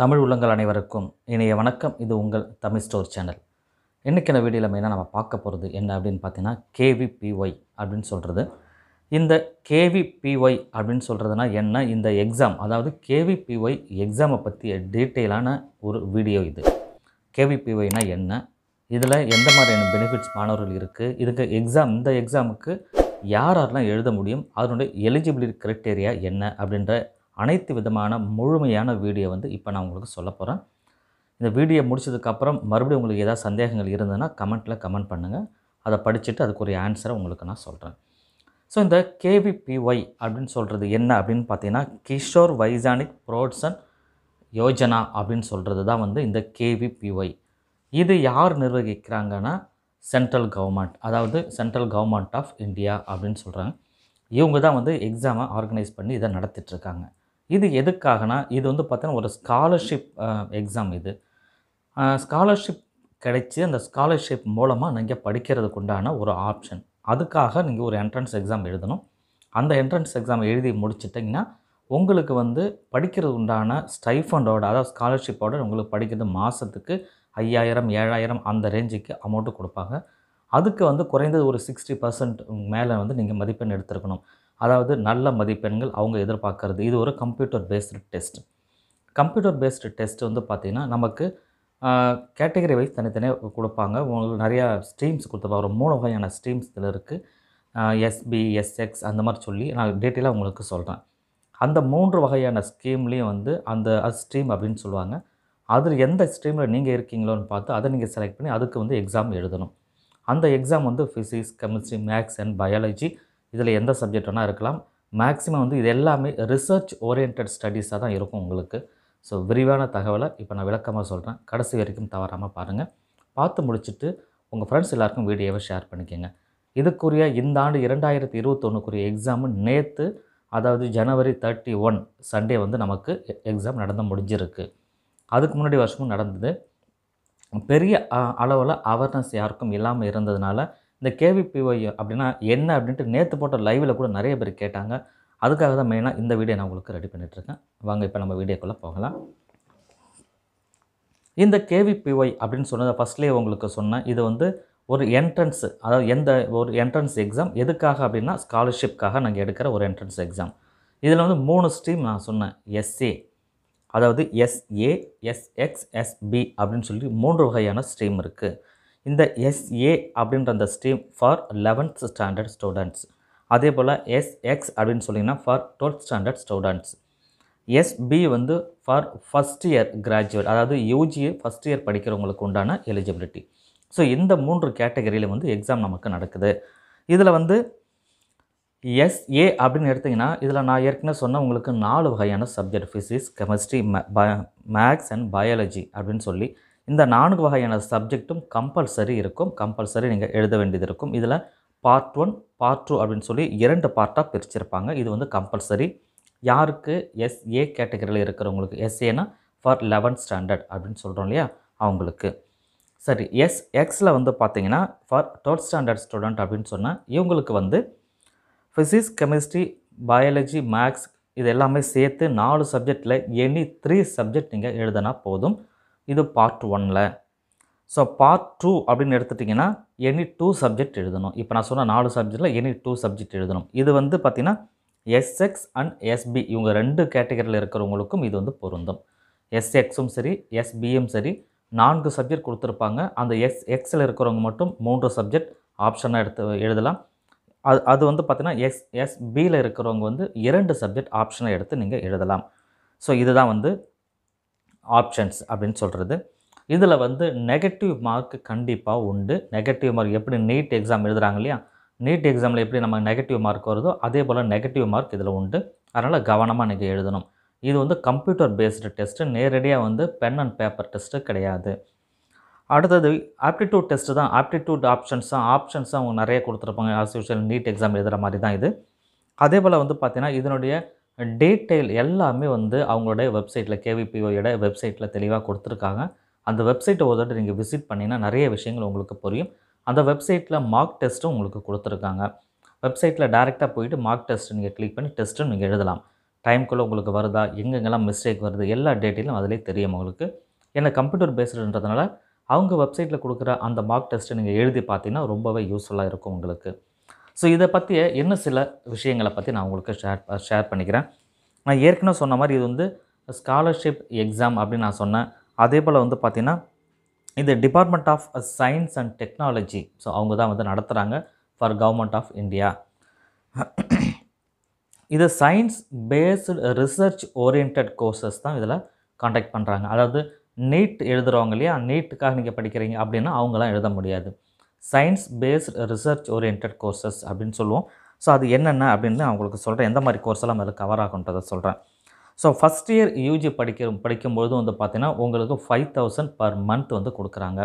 தமிழ் உள்ளங்கள் அனைவருக்கும் இணைய வணக்கம் இது உங்கள் தமிழ் ஸ்டோர் சேனல் இன்றைக்கிற வீடியோவில் மெயினாக நம்ம பார்க்க போகிறது என்ன அப்படின்னு பார்த்தீங்கன்னா கேவிபிஒய் அப்படின்னு சொல்கிறது இந்த கேவிபிஒய் அப்படின்னு சொல்கிறதுனா என்ன இந்த எக்ஸாம் அதாவது கேவிபிஒய் எக்ஸாமை பற்றிய டீட்டெயிலான ஒரு வீடியோ இது கேவிபிஒய்னா என்ன இதில் எந்த மாதிரியான பெனிஃபிட்ஸ் மாணவர்கள் இருக்குது இதுக்கு எக்ஸாம் இந்த எக்ஸாமுக்கு யார் யாரெல்லாம் எழுத முடியும் அதனுடைய எலிஜிபிலிட்டி க்ரைட்டேரியா என்ன அப்படின்ற அனைத்து விதமான முழுமையான வீடியோ வந்து இப்போ நான் உங்களுக்கு சொல்ல போகிறேன் இந்த வீடியோ முடிச்சதுக்கப்புறம் மறுபடியும் உங்களுக்கு ஏதாவது சந்தேகங்கள் இருந்ததுன்னா கமெண்ட்டில் கமெண்ட் பண்ணுங்கள் அதை படிச்சுட்டு அதுக்குரிய ஆன்சரை உங்களுக்கு நான் சொல்கிறேன் ஸோ இந்த கேவிபிஒய் அப்படின்னு சொல்கிறது என்ன அப்படின்னு பார்த்தீங்கன்னா கிஷோர் வைசானிக் ப்ரோட்ஸன் யோஜனா அப்படின்னு சொல்கிறது தான் வந்து இந்த கேவிபிஒய் இது யார் நிர்வகிக்கிறாங்கன்னா சென்ட்ரல் கவர்மெண்ட் அதாவது சென்ட்ரல் கவர்மெண்ட் ஆஃப் இந்தியா அப்படின்னு சொல்கிறாங்க இவங்க தான் வந்து எக்ஸாமை ஆர்கனைஸ் பண்ணி இதை நடத்திட்டுருக்காங்க இது எதுக்காகனா இது வந்து பார்த்தீங்கன்னா ஒரு ஸ்காலர்ஷிப் எக்ஸாம் இது ஸ்காலர்ஷிப் கிடைச்சி அந்த ஸ்காலர்ஷிப் மூலமாக நீங்கள் படிக்கிறதுக்கு உண்டான ஒரு ஆப்ஷன் அதுக்காக நீங்கள் ஒரு என்ட்ரன்ஸ் எக்ஸாம் எழுதணும் அந்த என்ட்ரன்ஸ் எக்ஸாம் எழுதி முடிச்சிட்டிங்கன்னா உங்களுக்கு வந்து படிக்கிறது உண்டான ஸ்டைஃபண்டோட அதாவது ஸ்காலர்ஷிப்போட உங்களுக்கு படிக்கிறது மாதத்துக்கு ஐயாயிரம் ஏழாயிரம் அந்த ரேஞ்சுக்கு அமௌண்ட்டு கொடுப்பாங்க அதுக்கு வந்து குறைந்தது ஒரு சிக்ஸ்டி பர்சன்ட் மேலே வந்து நீங்கள் மதிப்பெண் எடுத்துருக்கணும் அதாவது நல்ல மதிப்பெண்கள் அவங்க எதிர்பார்க்கறது இது ஒரு computer based test computer based test வந்து பார்த்திங்கன்னா நமக்கு கேட்டகரி வைஸ் தனித்தனியாக கொடுப்பாங்க உங்களுக்கு நிறையா ஸ்ட்ரீம்ஸ் கொடுத்துருப்பாங்க ஒரு மூணு வகையான ஸ்ட்ரீம்ஸ் இதில் இருக்குது எஸ்பி எஸ்எக்ஸ் அந்த மாதிரி சொல்லி நான் டீட்டெயிலாக உங்களுக்கு சொல்கிறேன் அந்த மூன்று வகையான ஸ்கீம்லேயும் வந்து அந்த ஸ்ட்ரீம் அப்படின்னு சொல்லுவாங்க அதில் எந்த ஸ்ட்ரீமில் நீங்கள் இருக்கீங்களோன்னு பார்த்து அதை நீங்கள் செலக்ட் பண்ணி அதுக்கு வந்து எக்ஸாம் எழுதணும் அந்த எக்ஸாம் வந்து physics chemistry maths and biology இதில் எந்த சப்ஜெக்ட் வேணால் இருக்கலாம் மேக்ஸிமம் வந்து இது எல்லாமே ரிசர்ச் ஓரியன்ட் ஸ்டடீஸாக தான் இருக்கும் உங்களுக்கு ஸோ விரிவான தகவலை இப்போ நான் விளக்கமாக சொல்கிறேன் கடைசி வரைக்கும் தவறாமல் பாருங்கள் பார்த்து முடிச்சுட்டு உங்கள் ஃப்ரெண்ட்ஸ் எல்லாருக்கும் வீடியோவை ஷேர் பண்ணிக்கோங்க இதுக்குரிய இந்த ஆண்டு இரண்டாயிரத்தி இருபத்தொன்னுக்குரிய எக்ஸாமு நேற்று அதாவது ஜனவரி தேர்ட்டி ஒன் சண்டே வந்து நமக்கு எக்ஸாம் நடந்து முடிஞ்சிருக்கு அதுக்கு முன்னாடி வருஷமும் நடந்தது பெரிய அளவில் அவேர்னஸ் யாருக்கும் இல்லாமல் இருந்ததுனால இந்த கேவிபிஒய் அப்படின்னா என்ன அப்படின்ட்டு நேற்று போட்ட லைவில் கூட நிறைய பேர் கேட்டாங்க அதுக்காக தான் மெயினாக இந்த வீடியோ நான் உங்களுக்கு ரெடி பண்ணிகிட்ருக்கேன் வாங்க இப்போ நம்ம வீடியோக்குள்ளே போகலாம் இந்த கேவிபிஒய் அப்படின்னு சொன்னதை ஃபஸ்ட்லேயே உங்களுக்கு சொன்னேன் இது வந்து ஒரு என்ட்ரன்ஸு அதாவது எந்த ஒரு என்ட்ரன்ஸ் எக்ஸாம் எதுக்காக அப்படின்னா ஸ்காலர்ஷிப்காக நாங்கள் எடுக்கிற ஒரு என்ட்ரன்ஸ் எக்ஸாம் இதில் வந்து மூணு ஸ்ட்ரீம் நான் சொன்னேன் எஸ்ஏ அதாவது எஸ்ஏ எஸ்எக்ஸ் எஸ்பி அப்படின்னு சொல்லி மூன்று வகையான ஸ்ட்ரீம் இருக்குது இந்த எஸ்ஏ அப்படின்ற அந்த stream for eleventh standard students அதே போல் எஸ்எக்ஸ் அப்படின்னு சொல்லிங்கன்னா for twelfth standard students SB வந்து ஃபார் ஃபஸ்ட் இயர் கிராஜுவேட் அதாவது யூஜி ஃபஸ்ட் இயர் படிக்கிறவங்களுக்கு உண்டான எலிஜிபிலிட்டி ஸோ இந்த மூன்று கேட்டகரியில் வந்து எக்ஸாம் நமக்கு நடக்குது இதில் வந்து எஸ்ஏ அப்படின்னு எடுத்திங்கன்னா இதில் நான் ஏற்கனவே சொன்ன உங்களுக்கு நாலு வகையான subject physics chemistry maths and biology அப்படின்னு சொல்லி இந்த நான்கு வகையான சப்ஜெக்ட்டும் கம்பல்சரி இருக்கும் கம்பல்சரி நீங்கள் எழுத வேண்டியது இருக்கும் இதில் பார்ட் ஒன் பார்ட் டூ அப்படின்னு சொல்லி இரண்டு பார்ட்டாக பிரிச்சிருப்பாங்க இது வந்து கம்பல்சரி யாருக்கு எஸ் ஏ கேட்டகரியில் இருக்கிறவங்களுக்கு எஸ்ஏனா ஃபார் லெவன்த் ஸ்டாண்டர்ட் அப்படின்னு சொல்கிறோம் இல்லையா அவங்களுக்கு சரி எஸ் எக்ஸில் வந்து பார்த்தீங்கன்னா ஃபார் டுவெல்த் ஸ்டாண்டர்ட் ஸ்டூடெண்ட் அப்படின்னு சொன்னால் இவங்களுக்கு வந்து ஃபிசிக்ஸ் கெமிஸ்ட்ரி பயாலஜி மேக்ஸ் இது எல்லாமே சேர்த்து நாலு சப்ஜெக்டில் எனி த்ரீ சப்ஜெக்ட் நீங்கள் எழுதினா போதும் இது பார்ட் ஒனில் ஸோ பார்ட் டூ அப்படின்னு எடுத்துட்டிங்கன்னா எனி டூ சப்ஜெக்ட் எழுதணும் இப்போ நான் சொன்ன நாலு சப்ஜெக்டில் எனி டூ சப்ஜெக்ட் எழுதணும் இது வந்து பார்த்திங்கன்னா எஸ்எக்ஸ் அண்ட் எஸ்பி இவங்க ரெண்டு கேட்டகரியில் இருக்கிறவங்களுக்கும் இது வந்து பொருந்தும் எஸ்எக்ஸும் சரி எஸ்பியும் சரி நான்கு சப்ஜெக்ட் கொடுத்துருப்பாங்க அந்த எஸ் எக்ஸில் இருக்கிறவங்க மட்டும் மூன்று சப்ஜெக்ட் ஆப்ஷனாக எடுத்து எழுதலாம் அது அது வந்து பார்த்திங்கன்னா எஸ் எஸ்பியில் இருக்கிறவங்க வந்து இரண்டு சப்ஜெக்ட் ஆப்ஷனை எடுத்து நீங்கள் எழுதலாம் ஸோ இதுதான் வந்து ஆப்ஷன்ஸ் அப்படின்னு சொல்கிறது இதில் வந்து நெகட்டிவ் மார்க் கண்டிப்பாக உண்டு நெகட்டிவ் மார்க் எப்படி நீட் எக்ஸாம் எழுதுகிறாங்க இல்லையா நீட் எக்ஸாமில் எப்படி நம்ம நெகட்டிவ் மார்க் வருதோ அதே போல் நெகட்டிவ் மார்க் இதில் உண்டு அதனால் கவனமாக நீங்கள் எழுதணும் இது வந்து கம்ப்யூட்டர் பேஸ்டு டெஸ்ட்டு நேரடியாக வந்து பென் அண்ட் பேப்பர் டெஸ்ட்டு கிடையாது அடுத்தது ஆப்டிடியூட் டெஸ்ட்டு தான் ஆப்டிடியூட் ஆப்ஷன்ஸ் தான் ஆப்ஷன்ஸ் தான் அவங்க நிறைய கொடுத்துருப்பாங்க ஆஸ் யூஷுவல் நீட் எக்ஸாம் எழுதுகிற மாதிரி தான் இது அதே போல் வந்து பார்த்திங்கன்னா இதனுடைய டீட்டெயில் எல்லாமே வந்து அவங்களுடைய வெப்சைட்டில் கேவிபிஓயோட வெப்சைட்டில் தெளிவாக கொடுத்துருக்காங்க அந்த வெப்சைட்டை ஒரு நீங்கள் விசிட் பண்ணிங்கன்னா நிறைய விஷயங்கள் உங்களுக்கு புரியும் அந்த வெப்சைட்டில் மார்க் டெஸ்ட்டும் உங்களுக்கு கொடுத்துருக்காங்க வெப்சைட்டில் டேரெக்டாக போயிட்டு மார்க் டெஸ்ட் நீங்கள் கிளிக் பண்ணி டெஸ்ட்டும் நீங்கள் எழுதலாம் டைம்குள்ளே உங்களுக்கு வருதா எங்கெங்கெல்லாம் மிஸ்டேக் வருது எல்லா டேட்டிலும் அதிலே தெரியும் உங்களுக்கு ஏன்னா கம்ப்யூட்டர் பேஸ்டுன்றதுனால அவங்க வெப்சைட்டில் கொடுக்குற அந்த மார்க் டெஸ்ட்டை நீங்கள் எழுதி பார்த்தீங்கன்னா ரொம்பவே யூஸ்ஃபுல்லாக இருக்கும் உங்களுக்கு ஸோ இதை பற்றிய என்ன சில விஷயங்களை பற்றி நான் உங்களுக்கு ஷேர் ஷேர் பண்ணிக்கிறேன் நான் ஏற்கனவே சொன்ன மாதிரி இது வந்து ஸ்காலர்ஷிப் எக்ஸாம் அப்படின்னு நான் சொன்னேன் அதே போல் வந்து பார்த்திங்கன்னா இது department of science and technology so அவங்க தான் வந்து நடத்துகிறாங்க ஃபார் கவர்மெண்ட் ஆஃப் இந்தியா இது science based research oriented courses தான் இதில் காண்டாக்ட் பண்ணுறாங்க அதாவது நீட் எழுதுகிறவங்க இல்லையா நீட்டுக்காக நீங்கள் படிக்கிறீங்க அப்படின்னா அவங்களாம் எழுத முடியாது science based research oriented courses அப்படின்னு சொல்லுவோம் ஸோ அது என்னென்ன அப்படின்னு அவங்களுக்கு சொல்கிறேன் எந்த மாதிரி கோர்ஸ் எல்லாம் அதில் கவர் ஆகுன்றதை சொல்கிறேன் ஸோ ஃபஸ்ட் இயர் யூஜி படிக்கிற படிக்கும்பொழுது வந்து பார்த்திங்கன்னா உங்களுக்கு ஃபைவ் தௌசண்ட் பர் மந்த் வந்து கொடுக்குறாங்க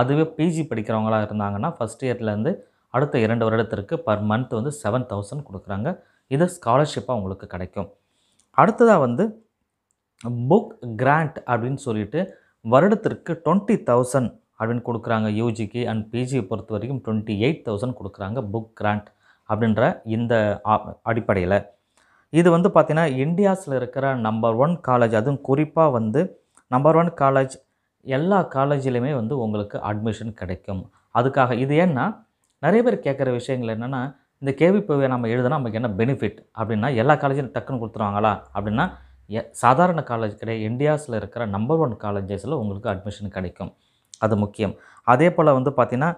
அதுவே பிஜி படிக்கிறவங்களா இருந்தாங்கன்னா ஃபஸ்ட் இயர்லேருந்து அடுத்த இரண்டு வருடத்திற்கு பர் மந்த் வந்து செவன் தௌசண்ட் கொடுக்குறாங்க இது ஸ்காலர்ஷிப்பாக உங்களுக்கு கிடைக்கும் அடுத்ததாக வந்து புக் கிராண்ட் அப்படின்னு சொல்லிட்டு வருடத்திற்கு டுவெண்ட்டி தௌசண்ட் அப்படின்னு கொடுக்குறாங்க யூஜிக்கு அண்ட் பிஜியை பொறுத்த வரைக்கும் டுவெண்ட்டி எயிட் தௌசண்ட் கொடுக்குறாங்க புக் கிராண்ட் அப்படின்ற இந்த அடிப்படையில் இது வந்து பார்த்திங்கன்னா இந்தியாஸில் இருக்கிற நம்பர் ஒன் காலேஜ் அதுவும் குறிப்பாக வந்து நம்பர் ஒன் காலேஜ் எல்லா காலேஜிலையுமே வந்து உங்களுக்கு அட்மிஷன் கிடைக்கும் அதுக்காக இது ஏன்னா நிறைய பேர் கேட்குற விஷயங்கள் என்னென்னா இந்த கேவிபிவை நம்ம எழுதுனா நமக்கு என்ன பெனிஃபிட் அப்படின்னா எல்லா காலேஜும் டக்குன்னு கொடுத்துருவாங்களா அப்படின்னா சாதாரண காலேஜ் கிடையாது இந்தியாஸில் இருக்கிற நம்பர் ஒன் காலேஜஸில் உங்களுக்கு அட்மிஷன் கிடைக்கும் அது முக்கியம் அதே போல் வந்து பார்த்திங்கன்னா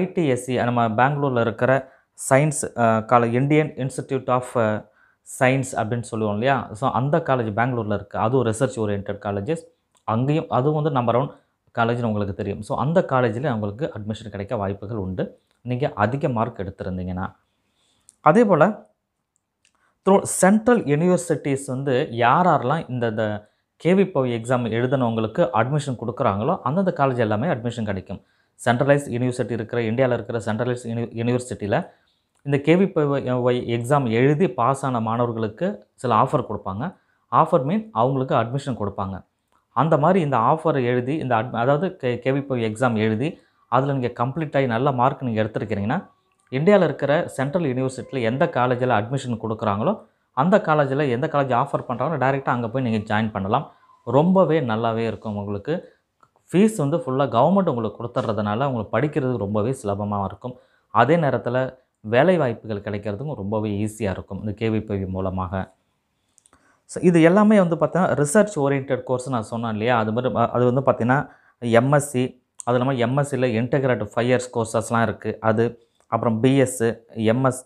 ஐடிஎஸ்சி நம்ம பெங்களூரில் இருக்கிற science college Indian Institute of Science அப்படின்னு சொல்லுவோம் இல்லையா ஸோ அந்த காலேஜ் பெங்களூரில் இருக்குது அதுவும் ரிசர்ச் ஓரியன்ட் காலேஜஸ் அங்கேயும் அதுவும் வந்து நம்பர் ஒன் காலேஜ்னு உங்களுக்கு தெரியும் ஸோ அந்த காலேஜில் உங்களுக்கு அட்மிஷன் கிடைக்க வாய்ப்புகள் உண்டு நீங்கள் அதிக மார்க் எடுத்திருந்தீங்கன்னா அதே போல் த்ரோ சென்ட்ரல் யூனிவர்சிட்டிஸ் வந்து யார் யாரெல்லாம் இந்த கேவிபவி எக்ஸாம் எழுதினவங்களுக்கு அட்மிஷன் கொடுக்குறாங்களோ அந்தந்த காலேஜ் எல்லாமே அட்மிஷன் கிடைக்கும் சென்ட்ரலைஸ் யூனிவர்சிட்டி இருக்கிற இந்தியாவில் இருக்கிற சென்ட்ரலைஸ் யூனி யூனிவர்சிட்டியில் இந்த கேவி எக்ஸாம் எழுதி பாஸ் ஆன மாணவர்களுக்கு சில ஆஃபர் கொடுப்பாங்க ஆஃபர் மீன் அவங்களுக்கு அட்மிஷன் கொடுப்பாங்க அந்த மாதிரி இந்த ஆஃபர் எழுதி இந்த அட் அதாவது கே கேவிபி எக்ஸாம் எழுதி அதில் நீங்கள் கம்ப்ளீட் ஆகி நல்ல மார்க் நீங்கள் எடுத்துருக்கிறீங்கன்னா இந்தியாவில் இருக்கிற சென்ட்ரல் யூனிவர்சிட்டியில் எந்த காலேஜில் அட்மிஷன் கொடுக்குறாங்களோ அந்த காலேஜில் எந்த காலேஜ் ஆஃபர் பண்ணுறாங்களோ டைரெக்டாக அங்கே போய் நீங்கள் ஜாயின் பண்ணலாம் ரொம்பவே நல்லாவே இருக்கும் உங்களுக்கு ஃபீஸ் வந்து ஃபுல்லாக கவர்மெண்ட் உங்களுக்கு கொடுத்துட்றதுனால உங்களுக்கு படிக்கிறது ரொம்பவே சுலபமாக இருக்கும் அதே நேரத்தில் வேலை வாய்ப்புகள் கிடைக்கிறதுக்கும் ரொம்பவே ஈஸியாக இருக்கும் இந்த கேவிபிவி மூலமாக ஸோ இது எல்லாமே வந்து பார்த்தீங்கன்னா ரிசர்ச் ஓரியன்ட் கோர்ஸ் நான் சொன்னேன் இல்லையா அது மாதிரி அது வந்து பார்த்திங்கன்னா எம்எஸ்சி அது இல்லாமல் எம்எஸ்சியில் இன்டெகிரேட்டிவ் ஃபைவ் இயர்ஸ் கோர்சஸ்லாம் இருக்குது அது அப்புறம் பிஎஸ்ஸு எம்எஸ்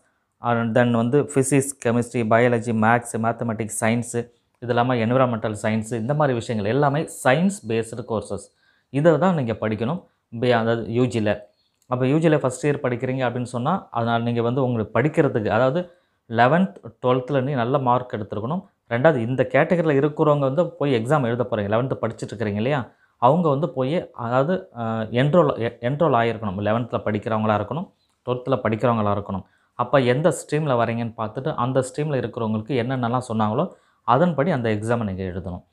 தென் வந்து physics chemistry biology maths mathematics science இது இல்லாமல் என்விரான்மெண்டல் சயின்ஸு இந்த மாதிரி விஷயங்கள் எல்லாமே சயின்ஸ் பேஸ்டு கோர்சஸ் இதை தான் நீங்கள் படிக்கணும் பி அதாவது யூஜியில் அப்போ யூஜியில் ஃபஸ்ட் இயர் படிக்கிறீங்க அப்படின்னு சொன்னால் அதனால் நீங்கள் வந்து உங்களுக்கு படிக்கிறதுக்கு அதாவது லெவன்த் டுவெல்த்தில் நீ நல்ல மார்க் எடுத்துருக்கணும் ரெண்டாவது இந்த கேட்டகரியில் இருக்கிறவங்க வந்து போய் எக்ஸாம் எழுத போகிறீங்க லெவன்த்து படிச்சுட்டு இருக்கிறீங்க இல்லையா அவங்க வந்து போய் அதாவது என்ரோல் என்ரோல் ஆகியிருக்கணும் லெவன்த்தில் படிக்கிறவங்களாக இருக்கணும் டுவெல்த்தில் படிக்கிறவங்களாக இருக்கணும் அப்போ எந்த ஸ்ட்ரீமில் வரீங்கன்னு பார்த்துட்டு அந்த ஸ்ட்ரீமில் இருக்கிறவங்களுக்கு என்னென்னலாம் சொன்னாங்களோ அதன்படி அந்த எக்ஸாமை நீங்கள் எழுதணும்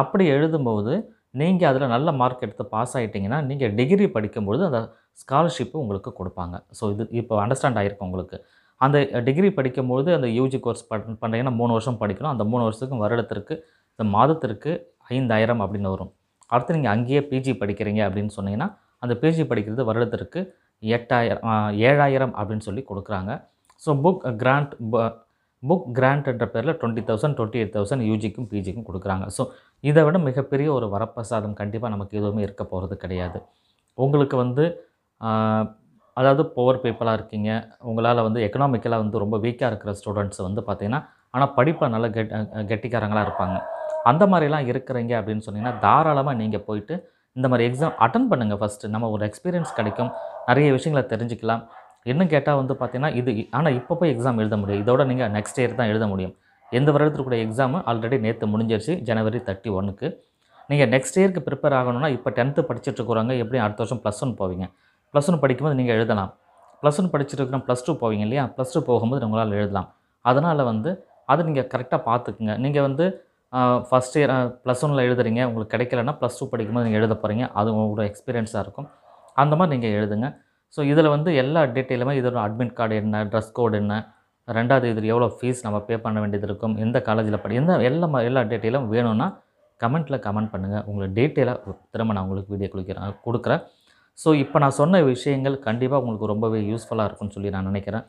அப்படி எழுதும்போது நீங்கள் அதில் நல்ல மார்க் எடுத்து பாஸ் ஆகிட்டிங்கன்னா நீங்கள் டிகிரி படிக்கும்பொழுது அந்த ஸ்காலர்ஷிப்பு உங்களுக்கு கொடுப்பாங்க ஸோ இது இப்போ அண்டர்ஸ்டாண்ட் ஆகிருக்கும் உங்களுக்கு அந்த டிகிரி படிக்கும்பொழுது அந்த யூஜி கோர்ஸ் பண் பண்ணுறீங்கன்னா மூணு வருஷம் படிக்கணும் அந்த மூணு வருஷத்துக்கும் வருடத்திற்கு இந்த மாதத்திற்கு ஐந்தாயிரம் அப்படின்னு வரும் அடுத்து நீங்கள் அங்கேயே பிஜி படிக்கிறீங்க அப்படின்னு சொன்னீங்கன்னா அந்த பிஜி படிக்கிறது வருடத்திற்கு எட்டாயிரம் ஏழாயிரம் அப்படின்னு சொல்லி கொடுக்குறாங்க so book grant book grant என்ற பேரில் twenty thousand twenty eight thousand யூஜிக்கும் பிஜிக்கும் கொடுக்குறாங்க ஸோ இதை விட மிகப்பெரிய ஒரு வரப்பிரசாதம் கண்டிப்பாக நமக்கு எதுவுமே இருக்க போகிறது கிடையாது உங்களுக்கு வந்து அதாவது புவர் பீப்புளாக இருக்கீங்க உங்களால் வந்து எக்கனாமிக்கலாக வந்து ரொம்ப வீக்காக இருக்கிற ஸ்டூடெண்ட்ஸ் வந்து பார்த்திங்கன்னா ஆனால் படிப்பை நல்ல கெட் கெட்டிக்காரங்களாக இருப்பாங்க அந்த மாதிரிலாம் இருக்கிறீங்க அப்படின்னு சொன்னிங்கன்னா தாராளமாக நீங்கள் போயிட்டு இந்த மாதிரி எக்ஸாம் அட்டன் பண்ணுங்கள் ஃபஸ்ட்டு நம்ம ஒரு எக்ஸ்பீரியன்ஸ் கிடைக்கும் நிறைய விஷயங்களை தெரிஞ்சுக்கலாம் இன்னும் கேட்டால் வந்து பார்த்தீங்கன்னா இது ஆனால் இப்போ போய் எக்ஸாம் எழுத முடியும் இதோட நீங்கள் நெக்ஸ்ட் இயர் தான் எழுத முடியும் எந்த கூட எக்ஸாமு ஆல்ரெடி நேற்று முடிஞ்சிருச்சு ஜனவரி தேர்ட்டி ஒனுக்கு நீங்கள் நெக்ஸ்ட் இயருக்கு ப்ரிப்பேர் ஆகணும்னா இப்போ டென்த்து படிச்சுட்ருக்குறாங்க எப்படியும் அடுத்த வருஷம் ப்ளஸ் ஒன் போவீங்க ப்ளஸ் ஒன் படிக்கும்போது நீங்கள் எழுதலாம் ப்ளஸ் ஒன் படிச்சுட்டு ப்ளஸ் டூ போவீங்க இல்லையா ப்ளஸ் டூ போகும்போது உங்களால் எழுதலாம் அதனால் வந்து அதை நீங்கள் கரெக்டாக பார்த்துக்குங்க நீங்கள் வந்து ஃபஸ்ட் இயர் ப்ளஸ் ஒனில் எழுதுறீங்க உங்களுக்கு கிடைக்கலன்னா ப்ளஸ் டூ படிக்கும்போது நீங்கள் எழுத போகிறீங்க அது உங்களோட எக்ஸ்பீரியன்ஸாக இருக்கும் அந்த மாதிரி நீங்கள் எழுதுங்க ஸோ இதில் வந்து எல்லா டீட்டெயிலுமே இதோட அட்மிட் கார்டு என்ன ட்ரெஸ் கோடு என்ன ரெண்டாவது இதில் எவ்வளோ ஃபீஸ் நம்ம பே பண்ண வேண்டியது இருக்கும் எந்த காலேஜில் படி எந்த எல்லா எல்லா டீட்டெயிலும் வேணும்னா கமெண்ட்டில் கமெண்ட் பண்ணுங்கள் உங்களுக்கு டீட்டெயிலாக திரும்ப நான் உங்களுக்கு வீடியோ கொடுக்குறேன் கொடுக்குறேன் ஸோ இப்போ நான் சொன்ன விஷயங்கள் கண்டிப்பாக உங்களுக்கு ரொம்பவே யூஸ்ஃபுல்லாக இருக்கும்னு சொல்லி நான் நினைக்கிறேன்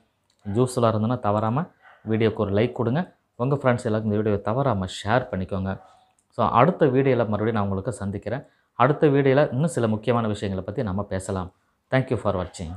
யூஸ்ஃபுல்லாக இருந்ததுன்னா தவறாமல் வீடியோக்கு ஒரு லைக் கொடுங்க உங்கள் ஃப்ரெண்ட்ஸ் எல்லாருக்கும் இந்த வீடியோவை தவறாமல் ஷேர் பண்ணிக்கோங்க ஸோ அடுத்த வீடியோவில் மறுபடியும் நான் உங்களுக்கு சந்திக்கிறேன் அடுத்த வீடியோவில் இன்னும் சில முக்கியமான விஷயங்களை பற்றி நம்ம பேசலாம் தேங்க்யூ ஃபார் வாட்சிங்